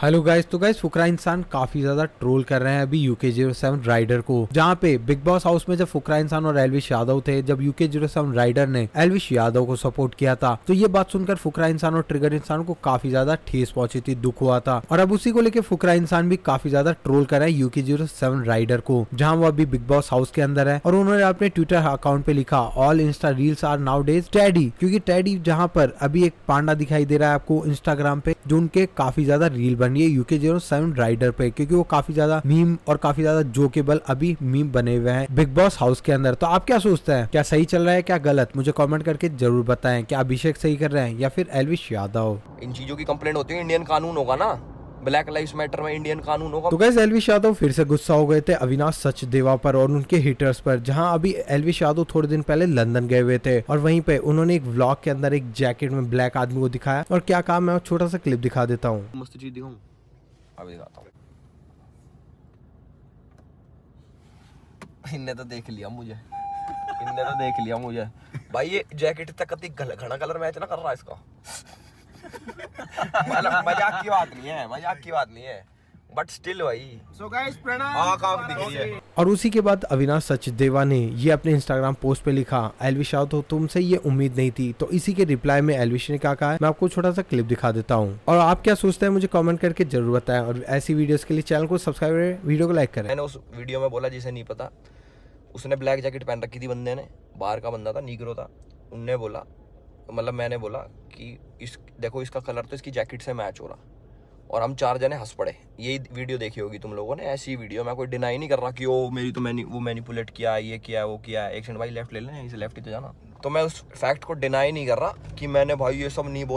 hello guys तो guys Fukra Insaan काफी ज्यादा ट्रोल कर रहे हैं अभी यूके जीरो सेवन राइडर को जहाँ पे बिग बॉस हाउस में जब फुकरा इंसान और एलविश यादव थे जब यूके जीरो सेवन राइडर ने एलविश यादव को सपोर्ट किया था तो ये बात सुनकर फुकरा इंसान और ट्रिगर इंसान को काफी ज्यादा ठेस पहुंची थी दुख हुआ था और अब उसी को लेकर फुकरा इंसान भी काफी ज्यादा ट्रोल कर रहे हैं यूके जीरो सेवन राइडर को जहाँ वो अभी बिग बॉस हाउस के अंदर है और उन्होंने अपने ट्विटर अकाउंट पे लिखा all Insta reels are nowadays टैडी क्यूँकी टैडी जहाँ पर अभी एक पांडा दिखाई दे रहा है आपको इंस्टाग्राम पे जो उनके काफी ज्यादा रील बन रही है यूके जीरो सेवन राइडर पे क्योंकि वो काफी ज्यादा मीम और काफी ज्यादा जोकेबल अभी मीम बने हुए हैं बिग बॉस हाउस के अंदर तो आप क्या सोचते हैं क्या सही चल रहा है क्या गलत मुझे कॉमेंट करके जरूर बताए क्या अभिषेक सही कर रहे हैं या फिर एलविश यादव इन चीजों की कंप्लेंट होती है इंडियन कानून होगा ना ब्लैक लाइफ मैटर में इंडियन कानूनों का तो कैसे एलविश यादव फिर से गुस्सा हो गए थे अविनाश सचदेवा पर और उनके हिटर्स पर जहां अभी एलविश यादव थोड़े दिन पहले लंदन गए हुए थे और वहीं पे उन्होंने एक ब्लॉक के अंदर एक जैकेट में ब्लैक आदमी को दिखाया और क्या कहा मैं छोटा सा क्लिप दिखा देता हूँ मस्त चीज दिखाऊँ अभी दिखाता हूँ इनने तो देख लिया मुझे इनने तो देख लिया मुझे भाई ये जैकेट तक घना कलर मैच ना कर रहा है इसका मतलब मजाक की बात नहीं है मजाक की बात नहीं है बट स्टिल वही सो गाइस प्रणाम और उसी के बाद अविनाश सचदेवा ने ये अपने इंस्टाग्राम पोस्ट पे लिखा एलविश आओ तो तुमसे ये उम्मीद नहीं थी तो इसी के रिप्लाई में एलविश ने क्या कहा है मैं आपको छोटा सा क्लिप दिखा देता हूँ और आप क्या सोचते हैं मुझे कमेंट करके जरूर बताएं और ऐसी वीडियोस के लिए चैनल को सब्सक्राइब करें वीडियो को लाइक करें मैंने उस वीडियो में बोला जिसे नहीं पता उसने ब्लैक जैकेट पहन रखी थी बंदे ने बाहर का बंदा था नीग्रो था उनने बोला मतलब मैंने बोला कि इस देखो इसका कलर तो इसकी जैकेट से मैच हो रहा और हम चार जने हंस पड़े यही वीडियो देखी होगी तुम लोगों ने ऐसी वीडियो मैं कोई डिनाई नहीं कर रहा कि ओ मेरी तो मैंने वो मैनिपुलेट किया ये किया वो किया एक सेकंड भाई लेफ्ट ले लें इसे लेफ्ट ही तो जाना तो मैं उस फैक्ट को डिनाई नहीं कर रहा कि मैंने भाई ये सब नहीं बोला